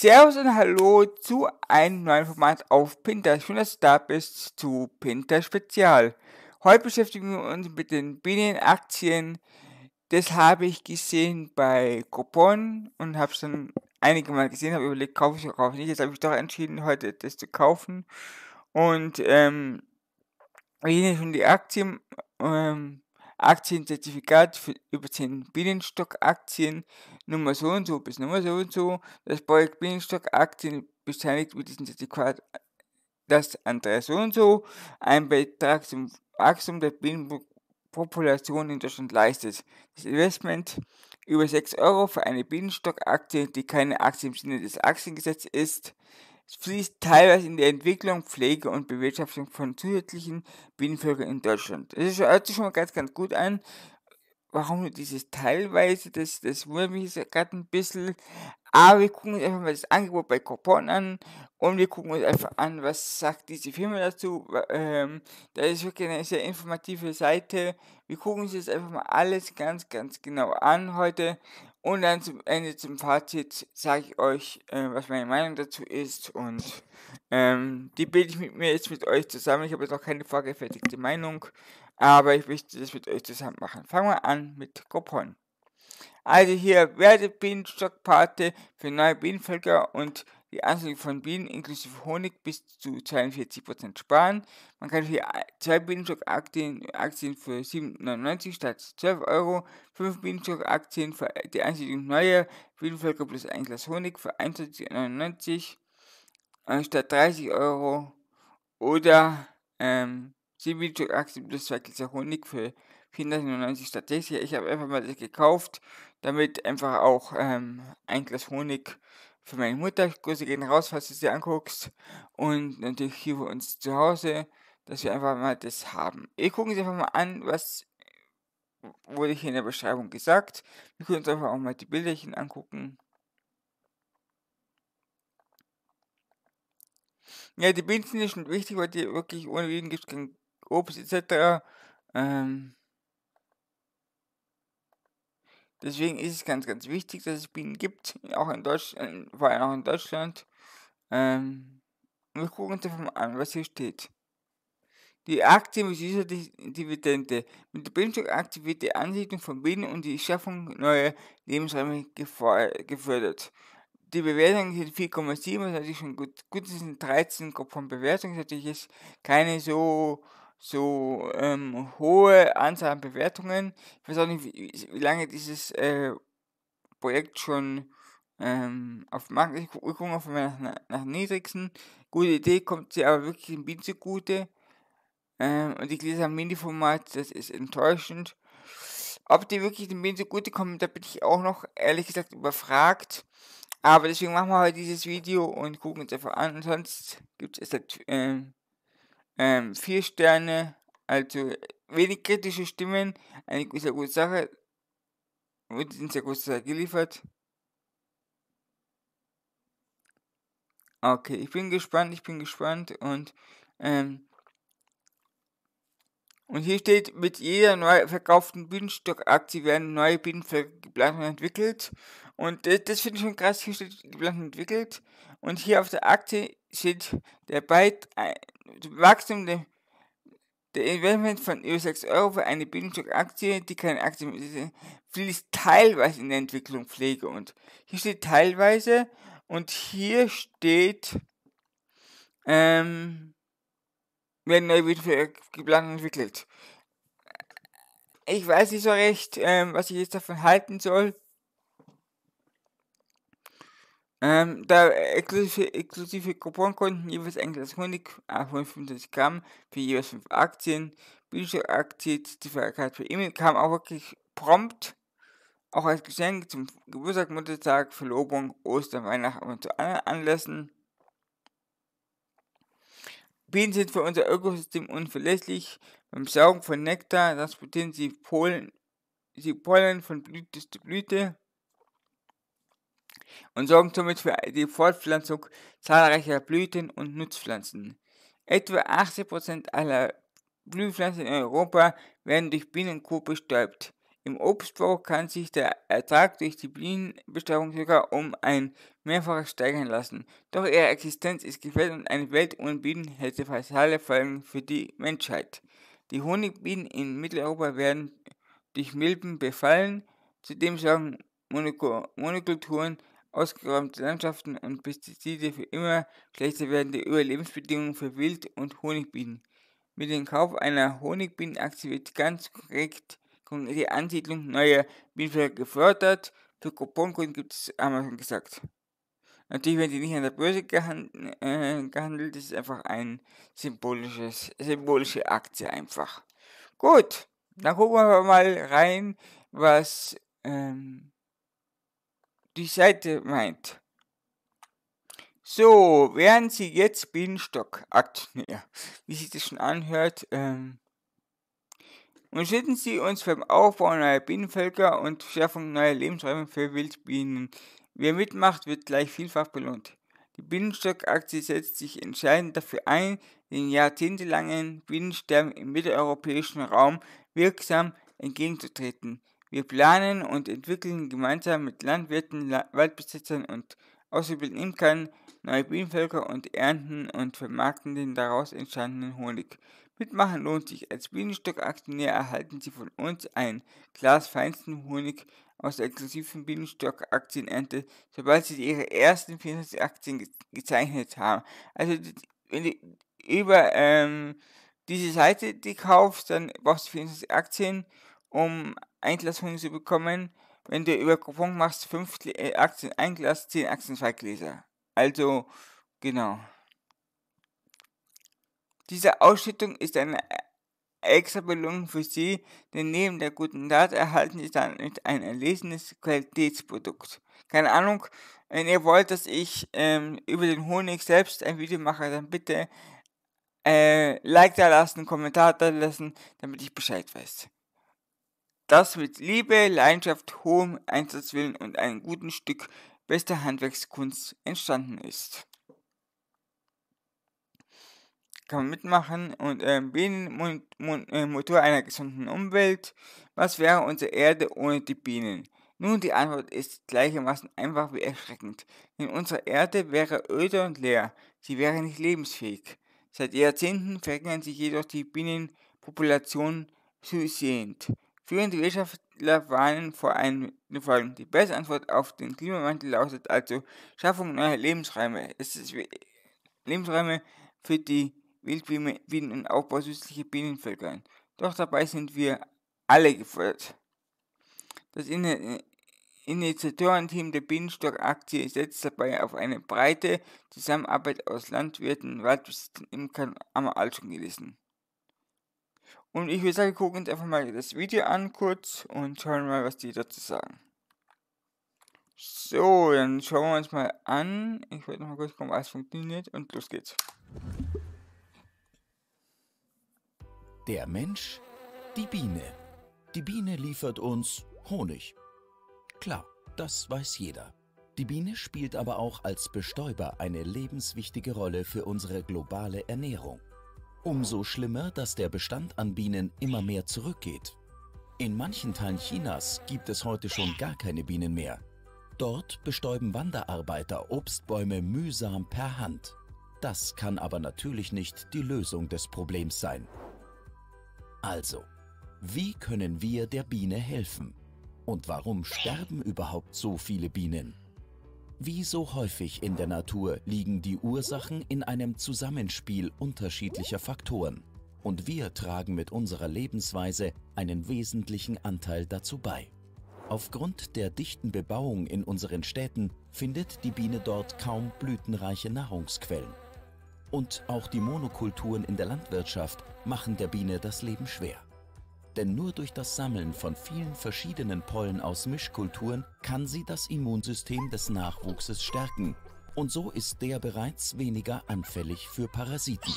Servus und Hallo zu einem neuen Format auf Pinter. Schön, dass du da bist zu Pinter Spezial. Heute beschäftigen wir uns mit den billion Das habe ich gesehen bei Coupon und habe es dann einige Mal gesehen, habe überlegt, kaufe ich oder kaufe ich nicht. Jetzt habe ich doch entschieden, heute das zu kaufen. Und ähm, hier schon die Aktien. Ähm, Aktienzertifikat für über 10 Bienenstockaktien, Nummer so und so bis Nummer so und so. Das Projekt Bienenstockaktien beteiligt mit diesem Zertifikat das andere so und so. Ein Beitrag zum Wachstum der Bienenpopulation in Deutschland leistet. Das Investment über 6 Euro für eine Bienenstockaktie, die keine Aktie im Sinne des Aktiengesetzes ist, es fließt teilweise in die Entwicklung, Pflege und Bewirtschaftung von zusätzlichen Bienenvölkern in Deutschland. Das hört sich schon mal ganz, ganz gut an. Warum nur dieses teilweise, das, das wundert mich gerade ein bisschen. Aber wir gucken uns einfach mal das Angebot bei Coupon an und wir gucken uns einfach an, was sagt diese Firma dazu. Ähm, das ist wirklich eine sehr informative Seite. Wir gucken uns jetzt einfach mal alles ganz, ganz genau an heute. Und dann zum Ende, zum Fazit, sage ich euch, äh, was meine Meinung dazu ist. Und ähm, die bilde ich mit mir jetzt mit euch zusammen. Ich habe jetzt noch keine vorgefertigte Meinung, aber ich möchte das mit euch zusammen machen. Fangen wir an mit Groupon. Also hier werde Bienenstockpate für neue Bienenvölker und die Anzahl von Bienen inklusive Honig bis zu 42% sparen. Man kann hier 2 Bienenstock-Aktien Aktien für 7,99 statt 12 Euro, 5 Bienenstock-Aktien für die Einsiedlung neuer Bienenvölker plus 1 Glas Honig für 21,99 äh, statt 30 Euro oder ähm, 7 Bienenstock-Aktien plus 2 Gläser Honig für 499 statt 60. Ich habe einfach mal das gekauft, damit einfach auch ähm, ein Glas Honig von meiner Mutter. Grüße gehen raus, falls du sie anguckst. Und natürlich hier bei uns zu Hause, dass wir einfach mal das haben. Ihr gucken Sie einfach mal an, was wurde hier in der Beschreibung gesagt. Wir können uns einfach auch mal die Bilderchen angucken. Ja, die Beans sind schon wichtig, weil die wirklich ohne Bienen gibt es kein Obst etc. Ähm, Deswegen ist es ganz, ganz wichtig, dass es Bienen gibt, auch in Deutschland, äh, vor allem auch in Deutschland. Ähm, wir gucken uns einfach mal an, was hier steht. Die Aktie mit dieser Dividende. Mit der Bienenstockaktie wird die Ansiedlung von Bienen und die Schaffung neuer Lebensräume gefördert. Die Bewertung sind 4,7, was natürlich schon gut, gut ist, sind 13 von Bewertung, natürlich ist keine so so ähm, hohe Anzahl an Bewertungen. Ich weiß auch nicht, wie, wie lange dieses äh, Projekt schon ähm, auf gucke auf nach, nach niedrigsten. Gute Idee, kommt sie aber wirklich im Bean zugute. Ähm, und die Gläser Mini-Format, das ist enttäuschend. Ob die wirklich dem Bean zugute kommen, da bin ich auch noch ehrlich gesagt überfragt. Aber deswegen machen wir heute dieses Video und gucken uns einfach an. Und sonst gibt es halt, ähm, ähm, vier Sterne, also wenig kritische Stimmen, eine sehr gute Sache, wird in sehr gute Sache geliefert. Okay, ich bin gespannt, ich bin gespannt und ähm, und hier steht, mit jeder neu verkauften Bienenstockaktie werden neue Bienen für die und entwickelt. Und das, das finde ich schon krass, hier steht die und entwickelt. Und hier auf der Aktie steht, der Beitrag, Wachstum der, der Investment von über 6 Euro für eine Bildungsstock-Aktie, die keine Aktie mehr ist, fließt teilweise in der Entwicklung Pflege und hier steht teilweise und hier steht, ähm, werden neue Windflüge geplant entwickelt. Ich weiß nicht so recht, ähm, was ich jetzt davon halten soll. Ähm, da exklusive, exklusive Couponkunden jeweils ein Honig äh, a Gramm für jeweils 5 Aktien, Bücheraktie, Zertifikat für E-Mail kam auch wirklich prompt, auch als Geschenk zum Geburtstag, Muttertag, Verlobung, Ostern, Weihnachten und zu anderen Anlässen. Bienen sind für unser Ökosystem unverlässlich. Beim Saugen von Nektar transportieren sie Polen, sie Pollen von Blüte zu Blüte und sorgen somit für die Fortpflanzung zahlreicher Blüten und Nutzpflanzen. Etwa 80% aller Blühpflanzen in Europa werden durch Bienenkuh bestäubt. Im Obstbau kann sich der Ertrag durch die Bienenbestäubung sogar um ein Mehrfaches steigern lassen. Doch ihre Existenz ist gefährdet und eine Welt ohne Bienen hätte fatale Folgen für die Menschheit. Die Honigbienen in Mitteleuropa werden durch Milben befallen. Zudem sorgen Monokulturen ausgeräumte Landschaften und Pestizide für immer schlechter werdende Überlebensbedingungen für Wild- und Honigbienen. Mit dem Kauf einer Honigbienenaktie wird ganz korrekt die Ansiedlung neuer Bienenvölker gefördert. Für Couponkunden gibt es, Amazon gesagt. Natürlich werden die nicht an der Börse gehandelt, äh, gehandelt. Das ist einfach ein symbolisches, symbolische Aktie einfach. Gut, dann gucken wir mal rein, was ähm, die Seite meint. So, wären Sie jetzt Bienenstock-Aktionär, wie sich das schon anhört, ähm, unterstützen Sie uns beim Aufbau neuer Bienenvölker und Schärfung neuer Lebensräume für Wildbienen. Wer mitmacht, wird gleich vielfach belohnt. Die Bienenstock-Aktie setzt sich entscheidend dafür ein, den jahrzehntelangen Bienensterben im mitteleuropäischen Raum wirksam entgegenzutreten. Wir planen und entwickeln gemeinsam mit Landwirten, La Waldbesitzern und ausgebildeten Imkern neue Bienenvölker und ernten und vermarkten den daraus entstandenen Honig. Mitmachen lohnt sich. Als Bienenstockaktionär erhalten Sie von uns ein Glas feinsten Honig aus der exklusiven Bienenstock-Aktienernte, sobald Sie Ihre ersten 24 Aktien ge gezeichnet haben. Also, wenn du über ähm, diese Seite die kaufst, dann brauchst du 24 Aktien um ein Glas Wein zu bekommen, wenn du über Coupon machst, 5 äh, Aktien, ein Glas, zehn Aktien, zwei Gläser. Also, genau. Diese Ausschüttung ist eine äh, extra Belohnung für Sie, denn neben der guten Tat erhalten Sie damit ein erlesenes Qualitätsprodukt. Keine Ahnung, wenn ihr wollt, dass ich ähm, über den Honig selbst ein Video mache, dann bitte äh, Like da lassen, Kommentar da lassen, damit ich Bescheid weiß. Das mit Liebe, Leidenschaft, hohem Einsatzwillen und einem guten Stück bester Handwerkskunst entstanden ist. Kann man mitmachen und ähm, äh, Bienenmotor äh, einer gesunden Umwelt. Was wäre unsere Erde ohne die Bienen? Nun, die Antwort ist gleichermaßen einfach wie erschreckend. Denn unsere Erde wäre öde und leer. Sie wäre nicht lebensfähig. Seit Jahrzehnten verringern sich jedoch die Bienenpopulationen zusehend. Führende Wissenschaftler warnen vor einem Folgen. Die beste Antwort auf den Klimawandel lautet also Schaffung neuer Lebensräume. Es ist Lebensräume für die Wildbienen und Aufbau süßlicher Bienenvölker. Doch dabei sind wir alle gefordert. Das Initiatorenteam der Bienenstockaktie setzt dabei auf eine breite Zusammenarbeit aus Landwirten, Waldbesitzern, Imkern, Ammeralschungelissen. Und ich würde sagen, wir gucken uns einfach mal das Video an kurz und schauen mal, was die dazu sagen. So, dann schauen wir uns mal an. Ich werde mal kurz gucken, was funktioniert und los geht's. Der Mensch, die Biene. Die Biene liefert uns Honig. Klar, das weiß jeder. Die Biene spielt aber auch als Bestäuber eine lebenswichtige Rolle für unsere globale Ernährung. Umso schlimmer, dass der Bestand an Bienen immer mehr zurückgeht. In manchen Teilen Chinas gibt es heute schon gar keine Bienen mehr. Dort bestäuben Wanderarbeiter Obstbäume mühsam per Hand. Das kann aber natürlich nicht die Lösung des Problems sein. Also, wie können wir der Biene helfen? Und warum sterben überhaupt so viele Bienen? Wie so häufig in der Natur liegen die Ursachen in einem Zusammenspiel unterschiedlicher Faktoren. Und wir tragen mit unserer Lebensweise einen wesentlichen Anteil dazu bei. Aufgrund der dichten Bebauung in unseren Städten findet die Biene dort kaum blütenreiche Nahrungsquellen. Und auch die Monokulturen in der Landwirtschaft machen der Biene das Leben schwer denn nur durch das Sammeln von vielen verschiedenen Pollen aus Mischkulturen kann sie das Immunsystem des Nachwuchses stärken und so ist der bereits weniger anfällig für Parasiten.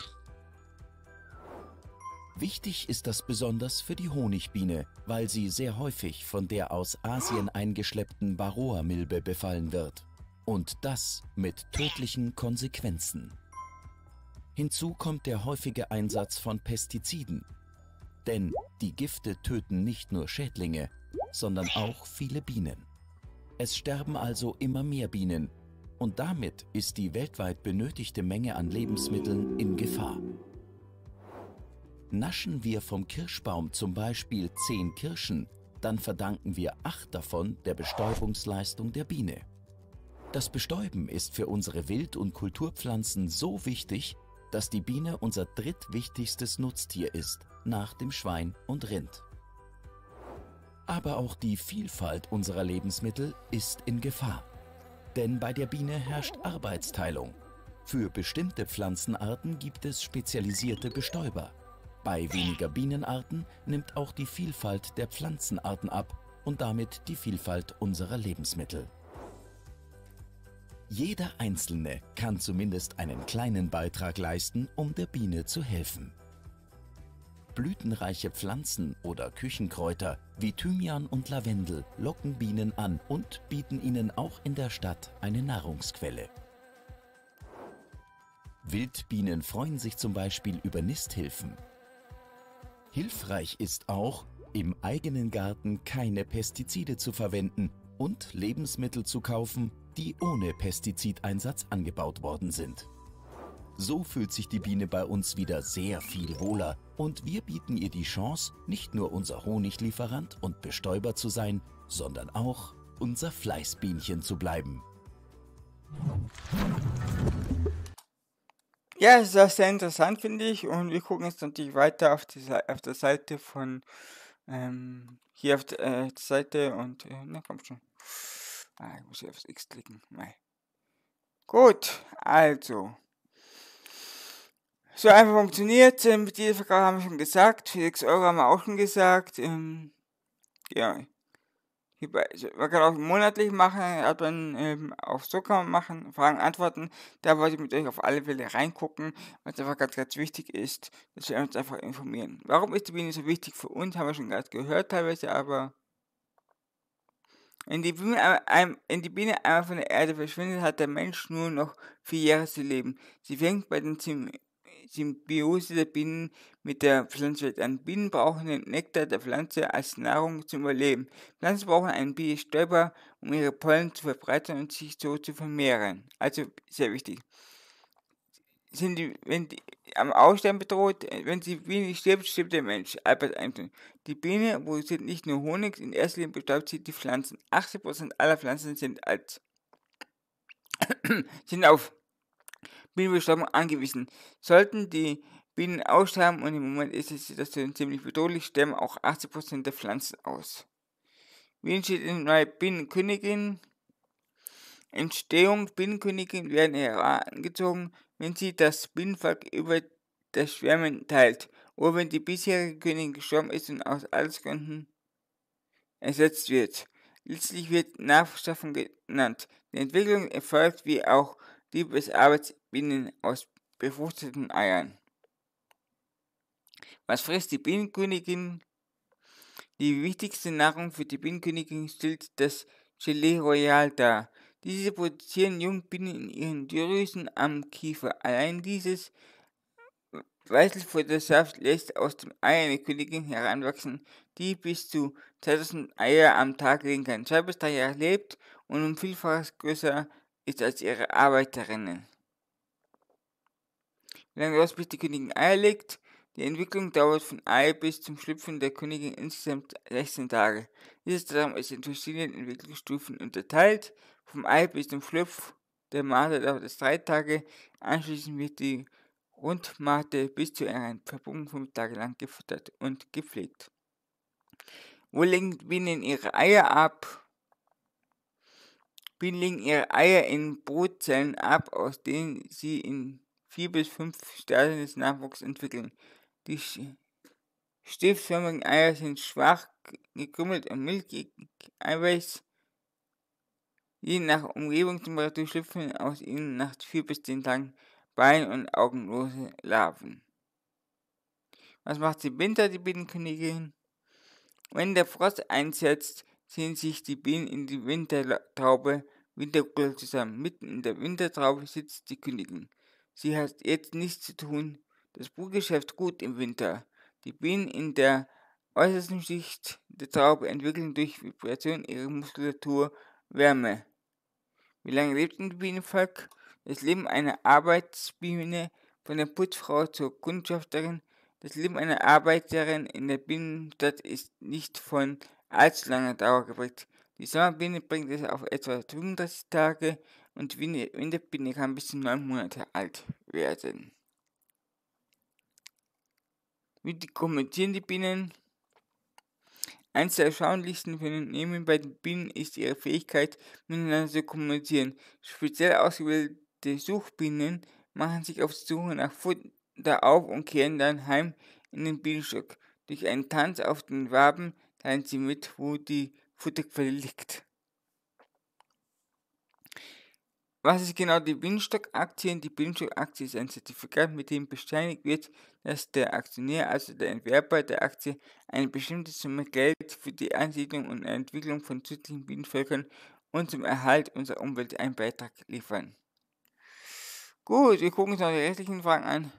Wichtig ist das besonders für die Honigbiene, weil sie sehr häufig von der aus Asien eingeschleppten Varroa-Milbe befallen wird. Und das mit tödlichen Konsequenzen. Hinzu kommt der häufige Einsatz von Pestiziden, denn die Gifte töten nicht nur Schädlinge, sondern auch viele Bienen. Es sterben also immer mehr Bienen und damit ist die weltweit benötigte Menge an Lebensmitteln in Gefahr. Naschen wir vom Kirschbaum zum Beispiel 10 Kirschen, dann verdanken wir 8 davon der Bestäubungsleistung der Biene. Das Bestäuben ist für unsere Wild- und Kulturpflanzen so wichtig, dass die Biene unser drittwichtigstes Nutztier ist nach dem Schwein und Rind. Aber auch die Vielfalt unserer Lebensmittel ist in Gefahr. Denn bei der Biene herrscht Arbeitsteilung. Für bestimmte Pflanzenarten gibt es spezialisierte Bestäuber. Bei weniger Bienenarten nimmt auch die Vielfalt der Pflanzenarten ab und damit die Vielfalt unserer Lebensmittel. Jeder Einzelne kann zumindest einen kleinen Beitrag leisten, um der Biene zu helfen. Blütenreiche Pflanzen oder Küchenkräuter wie Thymian und Lavendel locken Bienen an und bieten ihnen auch in der Stadt eine Nahrungsquelle. Wildbienen freuen sich zum Beispiel über Nisthilfen. Hilfreich ist auch, im eigenen Garten keine Pestizide zu verwenden und Lebensmittel zu kaufen, die ohne Pestizideinsatz angebaut worden sind. So fühlt sich die Biene bei uns wieder sehr viel wohler und wir bieten ihr die Chance, nicht nur unser Honiglieferant und Bestäuber zu sein, sondern auch unser Fleißbienchen zu bleiben. Ja, das ist sehr interessant, finde ich. Und wir gucken jetzt natürlich weiter auf, die, auf der Seite von ähm, hier auf äh, der, äh, Seite und äh, na komm schon. Ah, ich muss hier aufs X klicken. Nein. Gut, also so einfach funktioniert. Ähm, Verkauf haben wir schon gesagt. Felix Euro haben wir auch schon gesagt. Ähm, ja. man also, kann auch monatlich machen, hat man ähm, auch so kann man machen, Fragen, Antworten. Da wollte ich mit euch auf alle Fälle reingucken, weil es einfach ganz, ganz wichtig ist, dass wir uns einfach informieren. Warum ist die Biene so wichtig für uns, haben wir schon gerade gehört teilweise, aber wenn die Biene, wenn die Biene einmal von der Erde verschwindet, hat der Mensch nur noch vier Jahre zu leben. Sie fängt bei den Zim Symbiose der Bienen mit der Pflanze an. Bienen brauchen den Nektar der Pflanze als Nahrung zum Überleben. Pflanzen brauchen einen Bienenstäuber, um ihre Pollen zu verbreitern und sich so zu vermehren. Also sehr wichtig. Sind die, wenn die am Aussterben bedroht, wenn die Biene stirbt, stirbt der Mensch. Albert Einstein. Die Biene produziert nicht nur Honig, in erster Linie bestäubt sie die Pflanzen. 80% aller Pflanzen sind als sind auf Bienenbestäubung angewiesen. Sollten die Bienen aussterben, und im Moment ist die Situation ziemlich bedrohlich, sterben auch 80% der Pflanzen aus. Wie entsteht eine neue Bienenkönigin? Entstehung Bienenkönigin werden herangezogen, wenn sie das Bienenvolk über das Schwärmen teilt, oder wenn die bisherige Königin gestorben ist und aus Altersgründen ersetzt wird. Letztlich wird Nachschaffung genannt. Die Entwicklung erfolgt wie auch Arbeitsbienen aus befruchteten Eiern. Was frisst die Bienenkönigin? Die wichtigste Nahrung für die Bienenkönigin stellt das Gelee Royal dar. Diese produzieren Jungbienen in ihren Drüsen am Kiefer. Allein dieses Weißelfuttersaft lässt aus dem Ei eine Königin heranwachsen, die bis zu 2000 Eier am Tag legen kann. Zwei bis drei Jahre lebt und um vielfaches größer ist als ihre Arbeiterinnen. Solange das bis die Königin Eier legt, die Entwicklung dauert von Ei bis zum Schlüpfen der Königin insgesamt 16 Tage. Dieses Datum ist in verschiedenen Entwicklungsstufen unterteilt. Vom Ei bis zum Schlüpf der Mate dauert es 3 Tage, anschließend wird die Rundmate bis zu ihrer Verbung 5 Tage lang gefüttert und gepflegt. Wo legen Bienen ihre Eier ab? Bienen legen ihre Eier in Brutzellen ab, aus denen sie in vier bis fünf Stadien des Nachwuchs entwickeln. Die stiftförmigen Eier sind schwach gekrümmelt und milchig. Eiweiß, je nach Umgebungstemperatur schlüpfen aus ihnen nach vier bis zehn Tagen Bein- und augenlose Larven. Was macht die Winter, die Bienenkönigin? Wenn der Frost einsetzt, ziehen sich die Bienen in die Wintertraube Wintergurgel zusammen. Mitten in der Wintertraube sitzt die Königin. Sie hat jetzt nichts zu tun. Das Brutgeschäft gut im Winter. Die Bienen in der äußersten Schicht der Traube entwickeln durch Vibration ihre Muskulatur Wärme. Wie lange lebt ein Bienenvolk? Das Leben einer Arbeitsbiene von der Putzfrau zur Kundschafterin, das Leben einer Arbeiterin in der Bienenstadt ist nicht von allzu lange Dauer geprägt. Die Sommerbiene bringt es auf etwa 35 Tage und die Winterbiene kann bis zu 9 Monate alt werden. Wie die kommentieren die Bienen? Eines der erstaunlichsten Phänomene bei den Bienen ist ihre Fähigkeit, miteinander zu kommunizieren. Speziell ausgebildete Suchbienen machen sich auf die Suche nach Futter auf und kehren dann heim in den Bienenstock. Durch einen Tanz auf den Waben teilen Sie mit, wo die Futterquelle liegt. Was ist genau die Bienenstock-Aktie? Die Bienenstock-Aktie ist ein Zertifikat, mit dem bescheinigt wird, dass der Aktionär, also der Entwerber der Aktie, eine bestimmte Summe Geld für die Ansiedlung und Entwicklung von südlichen Bienenvölkern und zum Erhalt unserer Umwelt einen Beitrag liefern. Gut, wir gucken uns noch die restlichen Fragen an.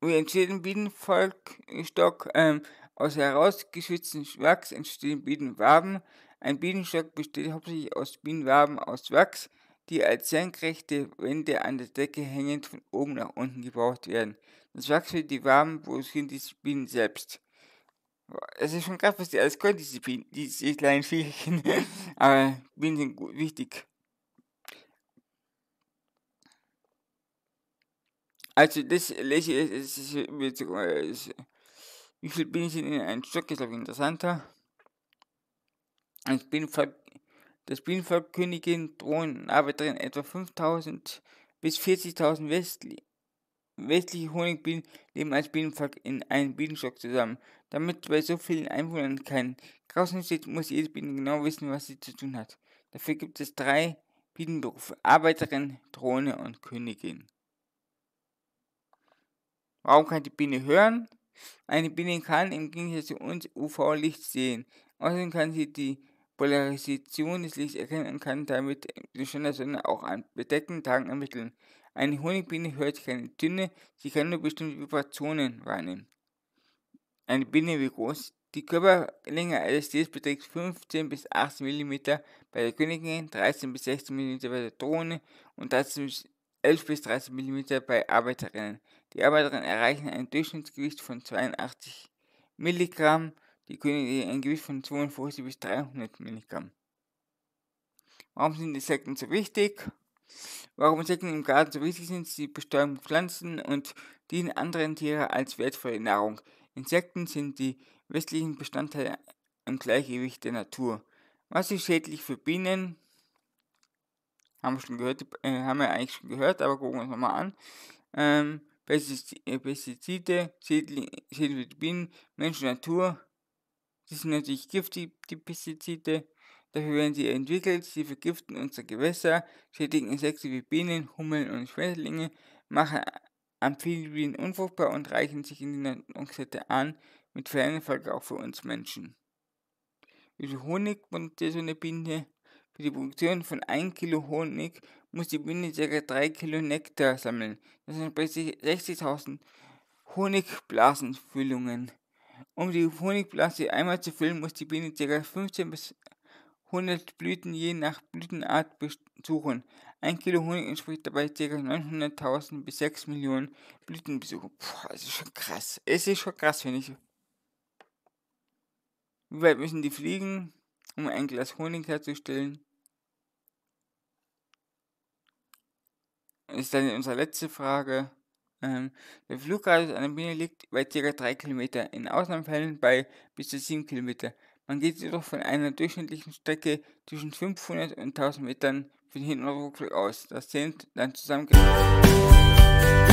Wie orientierten Bienenvolkstock ähm, aus herausgeschützten Wachs entstehen Bienenwaben. Ein Bienenstock besteht hauptsächlich aus Bienenwaben aus Wachs, die als senkrechte Wände an der Decke hängend von oben nach unten gebraucht werden. Das Wachs für die Waben produzieren die Bienen selbst. Es ist schon krass, was die alles können, diese, Bienen, diese kleinen Viecherchen. Aber Bienen sind gut, wichtig. Also das lese ich, es ist, ist, wie viel bin ich in einem Stock, ist auch interessanter. Das Bienenvolk, das Bienenvolk Königin drohen aber drin etwa 5000 bis 40.000 westlich, westliche Honigbienen leben als Bienenvolk in einem Bienenstock zusammen. Damit bei so vielen Einwohnern kein Graus entsteht, muss jede Biene genau wissen, was sie zu tun hat. Dafür gibt es drei Bienenberufe, Arbeiterin, Drohne und Königin. Warum kann die Biene hören. Eine Biene kann im Gegensatz zu uns UV-Licht sehen. Außerdem kann sie die Polarisation des Lichts erkennen und kann damit den Stand der Sonne auch an bedeckten Tagen ermitteln. Eine Honigbiene hört keine Töne, sie kann nur bestimmte Vibrationen wahrnehmen. Eine Biene wie groß? Die Körperlänge eines Tiers beträgt 15 bis 18 mm bei der Königin, 13 bis 16 mm bei der Drohne und 13 bis 11 bis 13 mm bei Arbeiterinnen. Die Arbeiterinnen erreichen ein Durchschnittsgewicht von 82 Milligramm, die Königin ein Gewicht von 52 bis 300 Milligramm. Warum sind Insekten so wichtig? Warum Insekten im Garten so wichtig sind, sie bestäuben Pflanzen und dienen anderen Tieren als wertvolle Nahrung. Insekten sind die westlichen Bestandteile im Gleichgewicht der Natur. Was ist schädlich für Bienen? Haben wir schon gehört, äh, haben wir eigentlich schon gehört, aber gucken wir uns nochmal an. Ähm, äh, Pestizide, Schädlinge, Bienen, Mensch, Natur. Die sind natürlich giftig, die Pestizide. Dafür werden sie entwickelt, sie vergiften unsere Gewässer, schädigen Insekten wie Bienen, Hummeln und Schmetterlinge, machen Amphibien unfruchtbar und reichen sich in die Nahrungskette an, mit fernen Folge auch für uns Menschen. Wie viel Honig produziert so eine Biene? Für die Produktion von 1 Kilo Honig muss die Biene ca. 3 Kilo Nektar sammeln. Das entspricht 60.000 Honigblasenfüllungen. Um die Honigblase einmal zu füllen, muss die Biene ca. 15 bis 100 Blüten je nach Blütenart besuchen. Ein Kilo Honig entspricht dabei ca. 900.000 bis 6 Millionen Blütenbesuchen. Puh, das ist schon krass. Es ist schon krass, finde ich. Wie weit müssen die fliegen, um ein Glas Honig herzustellen? ist dann unsere letzte Frage. Ähm, der Flugradius einer Biene liegt bei ca. 3 km, in Ausnahmefällen bei bis zu 7 km. Man geht jedoch von einer durchschnittlichen Strecke zwischen 500 und 1000 Metern für den Hindenburg aus. Das sind dann zusammengerechnet.